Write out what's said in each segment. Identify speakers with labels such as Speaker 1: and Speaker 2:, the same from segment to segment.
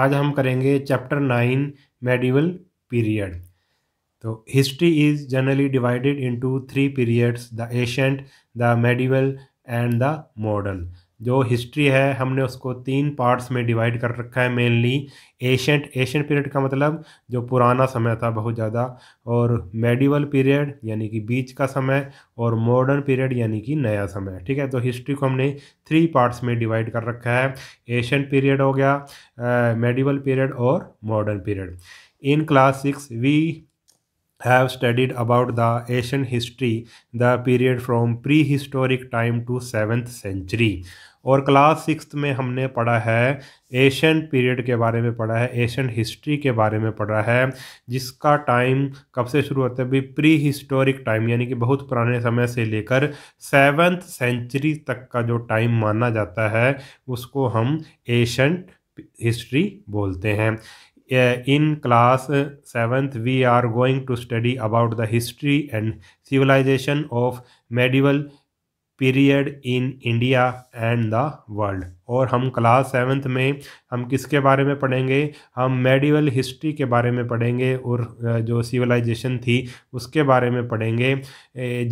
Speaker 1: आज हम करेंगे चैप्टर नाइन मेडिवल पीरियड तो history is generally divided into three periods the ancient the medieval and the modern जो history है हमने उसको तीन पार्ट्स में डिवाइड कर रखा है मेनली एशेंट एशेंट पीरियड का मतलब जो पुराना समय था बहुत ज़्यादा और मेडिवल पीरियड यानी कि बीच का समय और मॉडर्न पीरियड यानी कि नया समय ठीक है तो हिस्ट्री को हमने थ्री पार्ट्स में डिवाइड कर रखा है एशेंट पीरियड हो गया मेडिवल पीरियड और modern period in class six we have studied about the Asian history the period from prehistoric time to seventh century और क्लास सिक्स में हमने पढ़ा है एशियन पीरियड के बारे में पढ़ा है एशियंट हिस्ट्री के बारे में पढ़ा है जिसका टाइम कब से शुरू होता है अभी प्री हिस्टोरिक टाइम यानी कि बहुत पुराने समय से लेकर सेवन्थ सेंचुरी तक का जो टाइम माना जाता है उसको हम एशियंट हिस्ट्री बोलते हैं in class seventh we are going to study about the history and civilization of medieval period in India and the world और हम क्लास सेवन्थ में हम किसके बारे में पढ़ेंगे हम मेडिवल हिस्ट्री के बारे में पढ़ेंगे और जो सिविलाइजेशन थी उसके बारे में पढ़ेंगे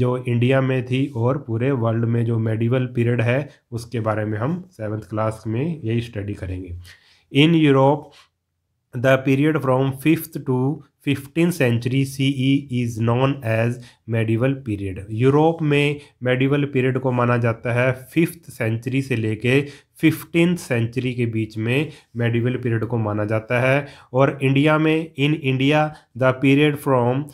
Speaker 1: जो इंडिया में थी और पूरे वर्ल्ड में जो मेडिवल पीरियड है उसके बारे में हम सेवन्थ क्लास में यही स्टडी करेंगे in Europe the period from fifth to fifteen century C E is known as medieval period Europe में मेडिवल पीरियड को माना जाता है फिफ्थ सेंचुरी से लेके फिफ्टीन सेंचुरी के बीच में मेडिवल पीरियड को माना जाता है और इंडिया में in India the period from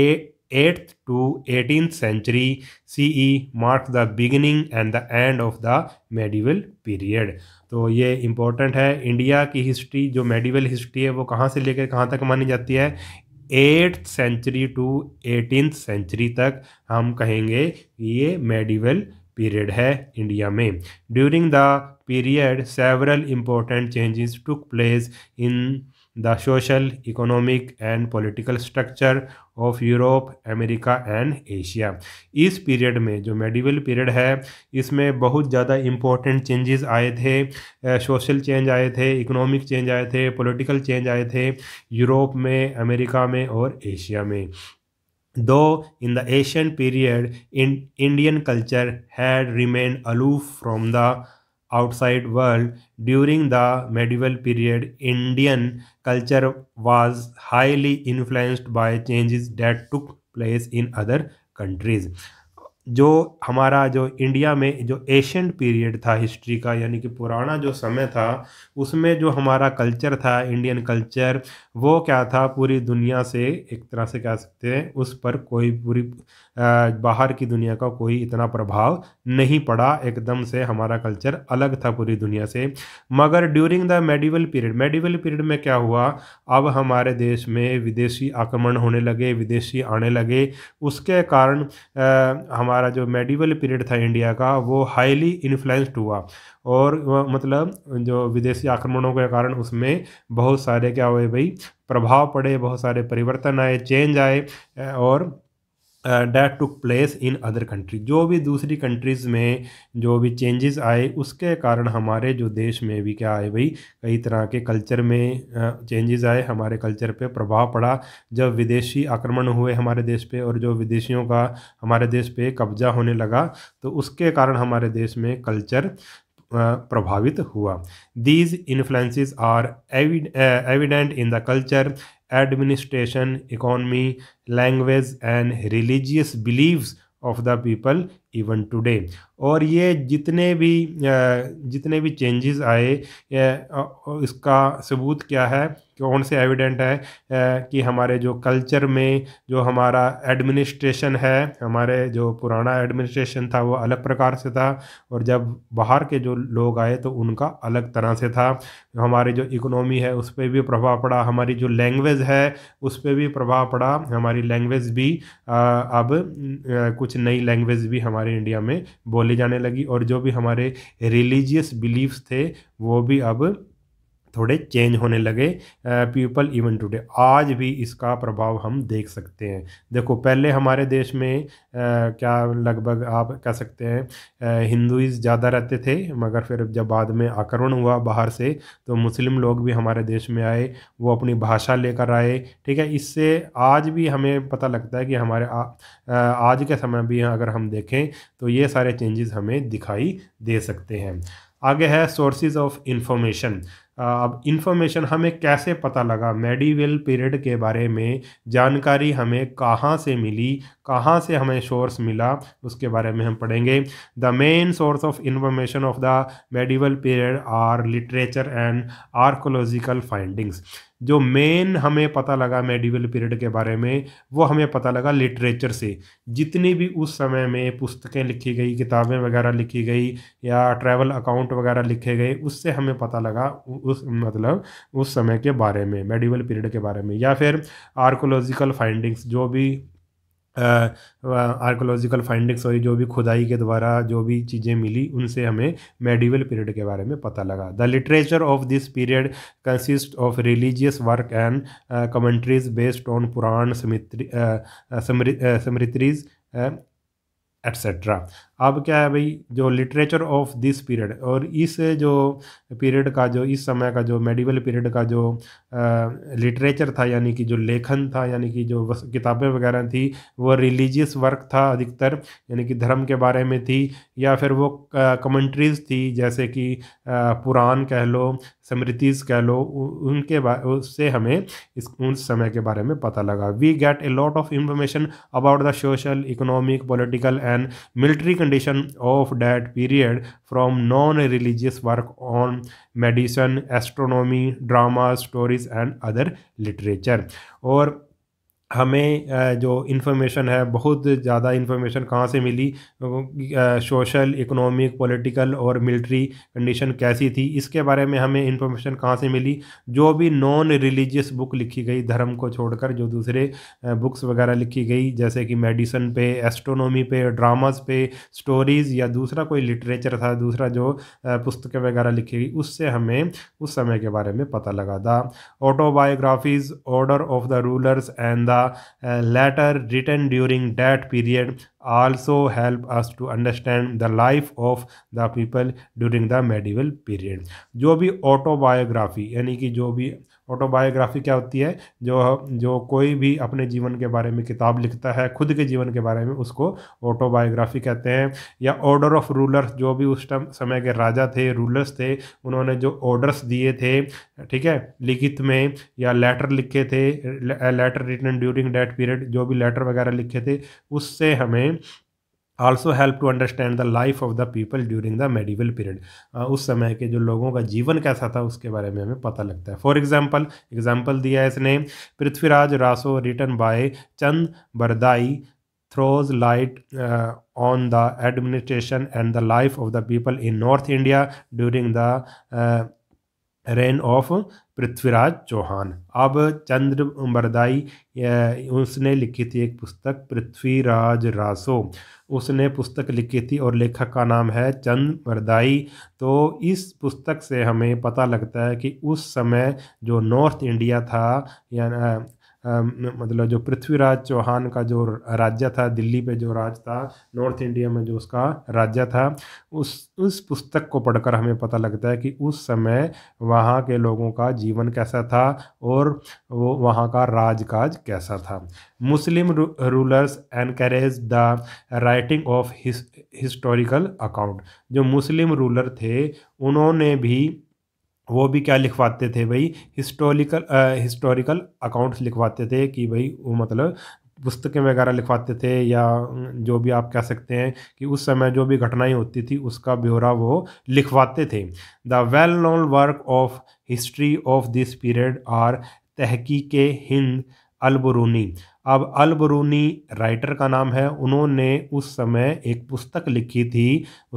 Speaker 1: a 8th to 18th century CE marked the beginning and the end of the medieval period. तो ये इंपॉर्टेंट है इंडिया की हिस्ट्री जो मेडिवल हिस्ट्री है वो कहाँ से लेकर कहाँ तक मानी जाती है eighth century to eighteen century तक हम कहेंगे ये मेडिवल पीरियड है इंडिया में during the period several important changes took place in the social economic and political structure of Europe America and Asia इस पीरियड में जो मेडिवल पीरियड है इसमें बहुत ज़्यादा इम्पोर्टेंट चेंजेस आए थे सोशल चेंज आए थे इकोनॉमिक चेंज आए थे पॉलिटिकल चेंज आए थे यूरोप में अमेरिका में और एशिया में though in the Asian period Indian culture had remain aloof from the outside world during the medieval period indian culture was highly influenced by changes that took place in other countries जो हमारा जो India में जो ancient period था history का यानी कि पुराना जो समय था उसमें जो हमारा कल्चर था इंडियन कल्चर वो क्या था पूरी दुनिया से एक तरह से कह सकते हैं उस पर कोई पूरी बाहर की दुनिया का कोई इतना प्रभाव नहीं पड़ा एकदम से हमारा कल्चर अलग था पूरी दुनिया से मगर during the medieval period medieval period में क्या हुआ अब हमारे देश में विदेशी आक्रमण होने लगे विदेशी आने लगे उसके कारण हमारा हमारा जो मेडिवल पीरियड था इंडिया का वो हाईली इन्फ्लुएंस्ड हुआ और मतलब जो विदेशी आक्रमणों के कारण उसमें बहुत सारे क्या हुए भाई प्रभाव पड़े बहुत सारे परिवर्तन आए चेंज आए और that took place in other country जो भी दूसरी कंट्रीज़ में जो भी चेंजेस आए उसके कारण हमारे जो देश में भी क्या आए भाई कई तरह के कल्चर में चेंजेस uh, आए हमारे कल्चर पे प्रभाव पड़ा जब विदेशी आक्रमण हुए हमारे देश पे और जो विदेशियों का हमारे देश पे कब्जा होने लगा तो उसके कारण हमारे देश में कल्चर uh, प्रभावित हुआ these influences are evident in the culture administration, economy, language, and religious beliefs of the people even today. और ये जितने भी जितने भी चेंजेस आए इसका सबूत क्या है कौन से एविडेंट है कि हमारे जो कल्चर में जो हमारा एडमिनिस्ट्रेशन है हमारे जो पुराना एडमिनिस्ट्रेशन था वो अलग प्रकार से था और जब बाहर के जो लोग आए तो उनका अलग तरह से था हमारे जो इकोनॉमी है उस पर भी प्रभाव पड़ा हमारी जो लैंग्वेज है उस पर भी प्रभाव पड़ा हमारी लैंग्वेज भी अब कुछ नई लैंग्वेज भी हमारे इंडिया में बोले बोली जाने लगी और जो भी हमारे रिलीजियस बिलीव्स थे वो भी अब थोड़े चेंज होने लगे पीपल इवन टुडे आज भी इसका प्रभाव हम देख सकते हैं देखो पहले हमारे देश में क्या लगभग आप कह सकते हैं हिंदूज ज़्यादा रहते थे मगर फिर जब बाद में आक्रमण हुआ बाहर से तो मुस्लिम लोग भी हमारे देश में आए वो अपनी भाषा लेकर आए ठीक है इससे आज भी हमें पता लगता है कि हमारे आ, आज के समय भी अगर हम देखें तो ये सारे चेंजेस हमें दिखाई दे सकते हैं आगे है सोर्सेज ऑफ इंफॉर्मेशन अब इन्फॉर्मेशन हमें कैसे पता लगा मेडिवल पीरियड के बारे में जानकारी हमें कहाँ से मिली कहाँ से हमें सोर्स मिला उसके बारे में हम पढ़ेंगे the main source of information of the medieval period are literature and archaeological findings जो मेन हमें पता लगा मेडिवल पीरियड के बारे में वो हमें पता लगा लिटरेचर से जितनी भी उस समय में पुस्तकें लिखी गई किताबें वगैरह लिखी गई या ट्रैवल अकाउंट वगैरह लिखे गए उससे हमें पता लगा उस मतलब उस समय के बारे में मेडिवल पीरियड के बारे में या फिर आर्कोलॉजिकल फाइंडिंग्स जो भी आर्कोलॉजिकल फाइंडिंग्स और जो भी खुदाई के द्वारा जो भी चीज़ें मिली उनसे हमें मेडिवल पीरियड के बारे में पता लगा the literature of this period consist of religious work and commentaries based on Purana smritis etcetera अब क्या है भाई जो लिटरेचर ऑफ दिस पीरियड और इस जो पीरियड का जो इस समय का जो मेडिवल पीरियड का जो लिटरेचर था यानी कि जो लेखन था यानी कि जो किताबें वगैरह थी वो रिलीजियस वर्क था अधिकतर यानी कि धर्म के बारे में थी या फिर वो कमेंट्रीज थी जैसे कि पुराण कह लो स्मृतिज कह लो उनके उससे हमें इस उन समय के बारे में पता लगा we get a lot of information about the social economic political and military condition of that period from non-religious work on medicine, astronomy, drama, stories and other literature. Or हमें जो इन्फॉर्मेशन है बहुत ज़्यादा इन्फॉर्मेशन कहाँ से मिली social economic political और military condition कैसी थी इसके बारे में हमें इन्फॉर्मेशन कहाँ से मिली जो भी नॉन रिलीजियस बुक लिखी गई धर्म को छोड़कर जो दूसरे बुक्स वगैरह लिखी गई जैसे कि मेडिसन पे एस्ट्रोनॉमी पे ड्रामास पे स्टोरीज़ या दूसरा कोई लिटरेचर था दूसरा जो पुस्तकें वगैरह लिखी गई उससे हमें उस समय के बारे में पता लगा था autobiographies order of the rulers and the the uh, letter written during that period also help us to understand the life of the people during the medieval period जो भी ऑटोबायोग्राफी यानी कि जो भी ऑटोबायोग्राफी क्या होती है जो जो कोई भी अपने जीवन के बारे में किताब लिखता है खुद के जीवन के बारे में उसको ऑटोबायोग्राफी कहते हैं या ऑर्डर ऑफ रूलर्स जो भी उस टाइम समय के राजा थे रूलर्स थे उन्होंने जो ऑर्डर्स दिए थे ठीक है लिखित में या लेटर लिखे थे letter written during that period जो भी लेटर वगैरह लिखे थे उससे हमें also help to understand the life of the people during the medieval period उस समय के जो लोगों का जीवन कैसा था उसके बारे में हमें पता लगता है फॉर एग्जाम्पल एग्जाम्पल दिया है इसने Prithviraj Raso written by Chand Bardai throws light uh, on the administration and the life of the people in North India during the uh, reign of Prithviraj Chauhan अब चंद्र बरदाई उसने लिखी थी एक पुस्तक पृथ्वीराज रासो उसने पुस्तक लिखी थी और लेखक का नाम है चंद बरदाई तो इस पुस्तक से हमें पता लगता है कि उस समय जो नॉर्थ इंडिया था या मतलब जो पृथ्वीराज चौहान का जो राज्य था दिल्ली पे जो राज था नॉर्थ इंडिया में जो उसका राज्य था उस उस पुस्तक को पढ़कर हमें पता लगता है कि उस समय वहाँ के लोगों का जीवन कैसा था और वो वहाँ का राजकाज कैसा था Muslim rulers encourage the writing of historical account जो मुस्लिम रूलर थे उन्होंने भी वो भी क्या लिखवाते थे भाई हिस्टोरिकल हिस्टोरिकल अकाउंट्स लिखवाते थे कि भाई वो मतलब पुस्तकें वगैरह लिखवाते थे या जो भी आप कह सकते हैं कि उस समय जो भी घटनाएं होती थी उसका ब्यौरा वो लिखवाते थे the well known work of history of this period are Tahqiq Hind Al-Biruni अब अलबरूनी राइटर का नाम है उन्होंने उस समय एक पुस्तक लिखी थी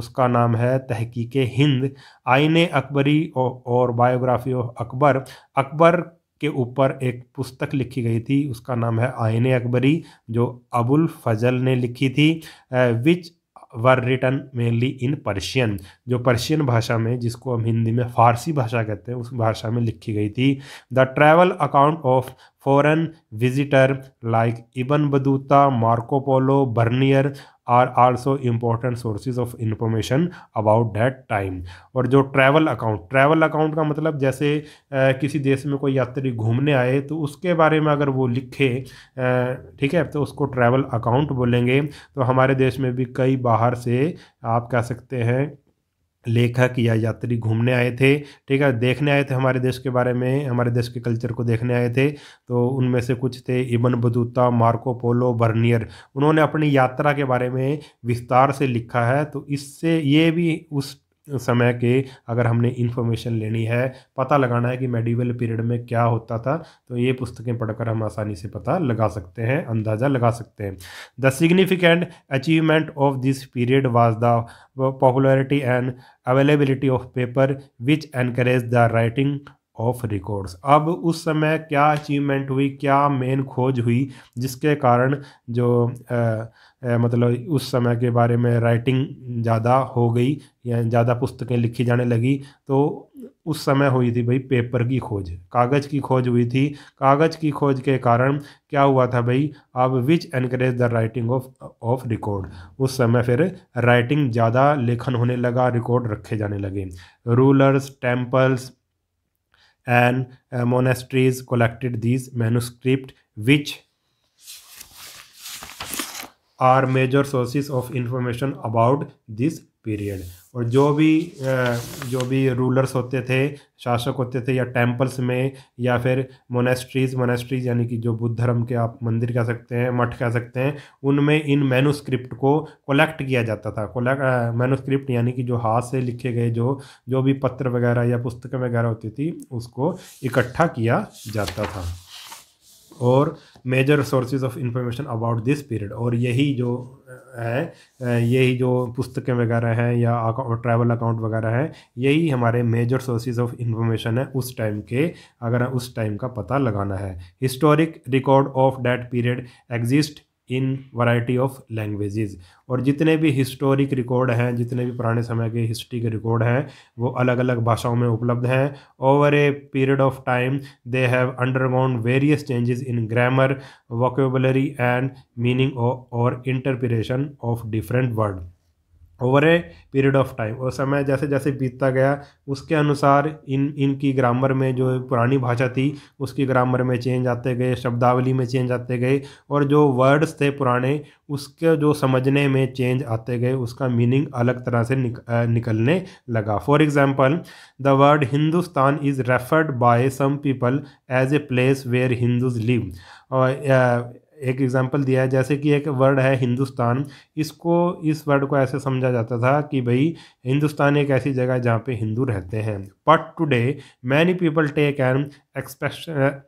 Speaker 1: उसका नाम है तहकीक हिंद आईने अकबरी और बायोग्राफी ऑफ अकबर अकबर के ऊपर एक पुस्तक लिखी गई थी उसका नाम है आयन अकबरी जो अबुल फजल ने लिखी थी which were written mainly in Persian जो पर्शियन भाषा में जिसको हम हिंदी में फारसी भाषा कहते हैं उस भाषा में लिखी गई थी the travel account of foreign visitor like Ibn Battuta Marco Polo Bernier are also important sources of information about that time और जो ट्रैवल अकाउंट ट्रैवल अकाउंट का मतलब जैसे आ, किसी देश में कोई यात्री घूमने आए तो उसके बारे में अगर वो लिखे ठीक है तो उसको ट्रैवल अकाउंट बोलेंगे तो हमारे देश में भी कई बाहर से आप कह सकते हैं लेखक या यात्री घूमने आए थे ठीक है देखने आए थे हमारे देश के बारे में हमारे देश के कल्चर को देखने आए थे तो उनमें से कुछ थे इबन बदूता मार्को पोलो बर्नियर उन्होंने अपनी यात्रा के बारे में विस्तार से लिखा है तो इससे ये भी उस समय के अगर हमने इन्फॉर्मेशन लेनी है पता लगाना है कि मेडिवल पीरियड में क्या होता था तो ये पुस्तकें पढ़कर हम आसानी से पता लगा सकते हैं अंदाज़ा लगा सकते हैं the significant achievement of this period was the popularity and availability of paper which encourage the writing of records अब उस समय क्या अचीवमेंट हुई क्या मेन खोज हुई जिसके कारण जो आ, आ, मतलब उस समय के बारे में राइटिंग ज़्यादा हो गई या ज़्यादा पुस्तकें लिखी जाने लगी तो उस समय हुई थी भाई पेपर की खोज कागज़ की खोज हुई थी कागज़ की खोज के कारण क्या हुआ था भाई अब which encourage the writing of of record उस समय फिर राइटिंग ज़्यादा लेखन होने लगा रिकॉर्ड रखे जाने लगे rulers temples and uh, monasteries collected these manuscripts which are major sources of information about this period और जो भी जो भी रूलर्स होते थे शासक होते थे या टेम्पल्स में या फिर मोनेस्ट्रीज मोनेस्ट्रीज यानी कि जो बुद्ध धर्म के आप मंदिर कह सकते हैं मठ कह सकते हैं उनमें इन मैनुस्क्रिप्ट को कलेक्ट किया जाता था कोलेक्ट मैनुस्क्रिप्ट यानी कि जो हाथ से लिखे गए जो जो भी पत्र वगैरह या पुस्तकें वगैरह होती थी उसको इकट्ठा किया जाता था और major sources of information about this period और यही जो है यही जो पुस्तकें वगैरह हैं या ट्रैवल अकाउंट वगैरह हैं यही हमारे मेजर सोर्सेज ऑफ इंफॉर्मेशन है उस टाइम के अगर उस टाइम का पता लगाना है historic record of that period exist in variety of languages और जितने भी हिस्टोरिक रिकॉर्ड हैं जितने भी पुराने समय के हिस्ट्री के रिकॉर्ड हैं वो अलग अलग भाषाओं में उपलब्ध हैं over a period of time they have undergone various changes in grammar vocabulary and meaning और interpretation of different word over a period of time और समय जैसे जैसे बीतता गया उसके अनुसार इन इनकी ग्रामर में जो पुरानी भाषा थी उसकी ग्रामर में चेंज आते गए शब्दावली में चेंज आते गए और जो वर्ड्स थे पुराने उसके जो समझने में चेंज आते गए उसका मीनिंग अलग तरह से निक, निकलने लगा for example the word Hindustan is referred by some people as a place where Hindus live और एक एग्ज़ाम्पल दिया है जैसे कि एक वर्ड है हिंदुस्तान इसको इस वर्ड को ऐसे समझा जाता था कि भाई हिंदुस्तान एक ऐसी जगह है जहाँ पे हिंदू रहते हैं but today many people take an expectation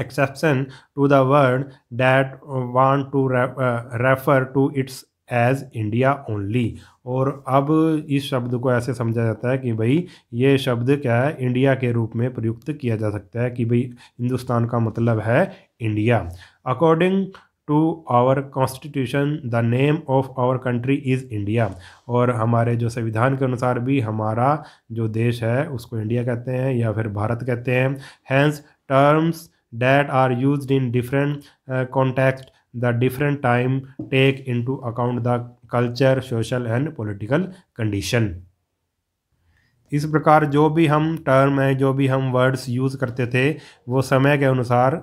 Speaker 1: exception to the word that want to refer to its as India only और अब इस शब्द को ऐसे समझा जाता है कि भाई ये शब्द क्या है इंडिया के रूप में प्रयुक्त किया जा सकता है कि भाई हिंदुस्तान का मतलब है India according to our constitution the name of our country is India और हमारे जो संविधान के अनुसार भी हमारा जो देश है उसको इंडिया कहते हैं या फिर भारत कहते हैं hence terms that are use in different context the different time take into account the culture social and political condition इस प्रकार जो भी हम टर्म है जो भी हम वर्ड्स यूज़ करते थे वो समय के अनुसार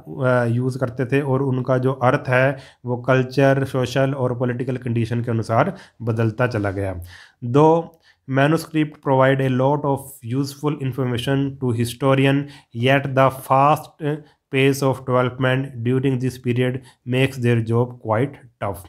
Speaker 1: यूज़ करते थे और उनका जो अर्थ है वो कल्चर सोशल और पॉलिटिकल कंडीशन के अनुसार बदलता चला गया though manuscript provide a lot of useful information to historian yet the fast pace of development during this period makes their job quite tough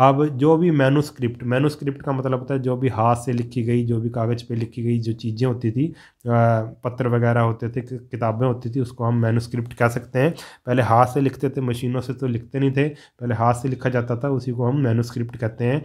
Speaker 1: अब जो भी मैनुस्क्रिप्ट मैनुस्क्रिप्ट का मतलब होता है जो भी हाथ से लिखी गई जो भी कागज़ पे लिखी गई जो चीज़ें होती थी पत्र वगैरह होते थे किताबें होती थी उसको हम मैनुस्क्रिप्ट कह सकते हैं पहले हाथ से लिखते थे मशीनों से तो लिखते नहीं थे पहले हाथ से लिखा जाता था उसी को हम मैनुस्क्रिप्ट कहते हैं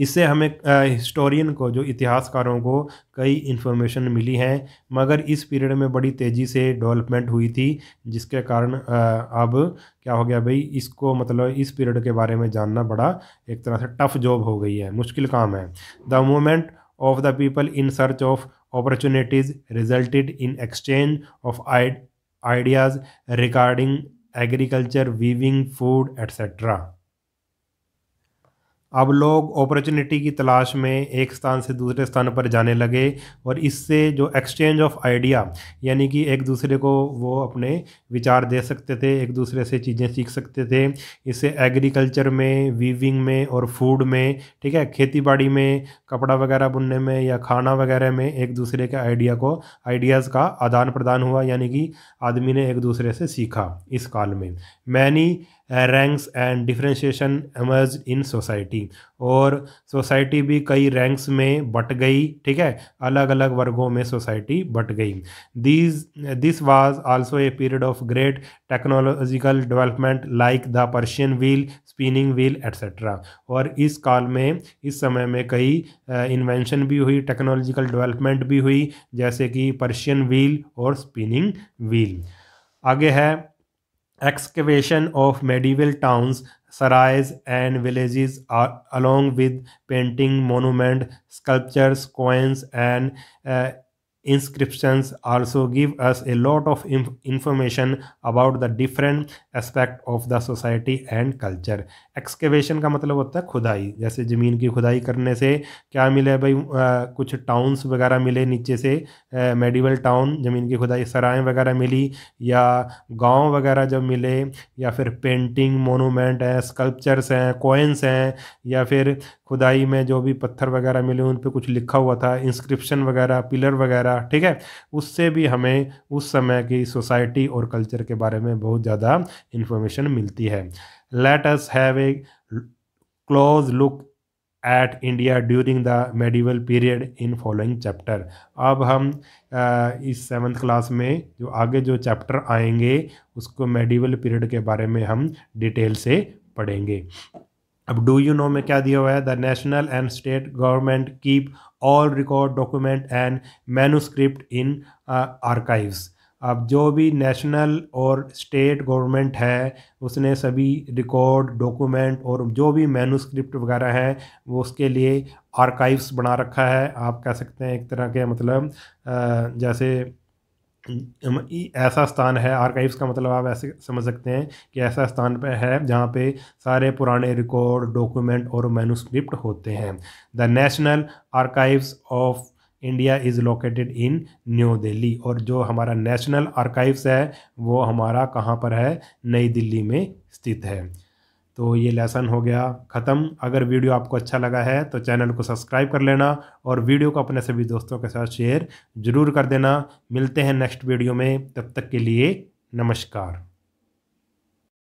Speaker 1: इससे हमें हिस्टोरियन को जो इतिहासकारों को कई इन्फॉर्मेशन मिली हैं मगर इस पीरियड में बड़ी तेज़ी से डेवलपमेंट हुई थी जिसके कारण अब क्या हो गया भाई इसको मतलब इस पीरियड के बारे में जानना बड़ा एक तरह से टफ़ जॉब हो गई है मुश्किल काम है the moment of the people in search of opportunities resulted in exchange of ideas regarding agriculture weaving food etcetera अब लोग अपॉर्चुनिटी की तलाश में एक स्थान से दूसरे स्थान पर जाने लगे और इससे जो एक्सचेंज ऑफ आइडिया यानी कि एक दूसरे को वो अपने विचार दे सकते थे एक दूसरे से चीज़ें सीख सकते थे इससे एग्रीकल्चर में वीविंग में और फूड में ठीक है खेती बाड़ी में कपड़ा वगैरह बुनने में या खाना वगैरह में एक दूसरे के आइडिया को आइडियाज़ का आदान प्रदान हुआ यानी कि आदमी ने एक दूसरे से सीखा इस काल में many ranks and differentiation emerge in society और सोसाइटी भी कई रैंक्स में बट गई ठीक है अलग अलग वर्गों में सोसाइटी बट गई these this was also a period of great technological development like the Persian wheel spinning wheel etcetera और इस काल में इस समय में कई इन्वेंशन uh, भी हुई टेक्नोलॉजिकल डेवलपमेंट भी हुई जैसे कि पर्शियन व्हील और स्पिनिंग व्हील आगे है excavation of medieval towns, sarais and villages are, along with painting, monument, sculptures, coins and uh, inscriptions also give us a lot of inf information about the different aspect of the society and culture excavation का मतलब होता है खुदाई जैसे ज़मीन की खुदाई करने से क्या मिले भाई आ, कुछ टाउन्स वगैरह मिले नीचे से मेडिवल टाउन ज़मीन की खुदाई सराय वगैरह मिली या गांव वगैरह जब मिले या फिर पेंटिंग मोनूमेंट हैं स्कल्पचर्स हैं कोइंस हैं या फिर खुदाई में जो भी पत्थर वगैरह मिले उन पे कुछ लिखा हुआ था इंस्क्रिप्शन वगैरह पिलर वगैरह ठीक है उससे भी हमें उस समय की सोसाइटी और कल्चर के बारे में बहुत ज़्यादा इन्फॉर्मेशन मिलती है let us have a close look at India during the medieval period in following chapter अब हम आ, इस सेवन्थ क्लास में जो आगे जो चैप्टर आएंगे उसको मेडिवल पीरियड के बारे में हम डिटेल से पढ़ेंगे अब डू यू नो में क्या दिया हुआ है the national and state government keep all record document and manuscript in archives अब जो भी नेशनल और स्टेट गवर्नमेंट है उसने सभी रिकॉर्ड डॉक्यूमेंट और जो भी मैनुस्क्रिप्ट वगैरह हैं वो उसके लिए आर्काइव्स बना रखा है आप कह सकते हैं एक तरह के मतलब जैसे ऐसा स्थान है आर्काइव्स का मतलब आप ऐसे समझ सकते हैं कि ऐसा स्थान पर है जहाँ पे सारे पुराने रिकॉर्ड डॉक्यूमेंट और मैनुस्क्रिप्ट होते हैं the national archives of India is located in New Delhi और जो हमारा नेशनल आर्काइव्स है वो हमारा कहाँ पर है नई दिल्ली में स्थित है तो ये लेसन हो गया ख़त्म अगर वीडियो आपको अच्छा लगा है तो चैनल को सब्सक्राइब कर लेना और वीडियो को अपने सभी दोस्तों के साथ शेयर ज़रूर कर देना मिलते हैं नेक्स्ट वीडियो में तब तक के लिए नमस्कार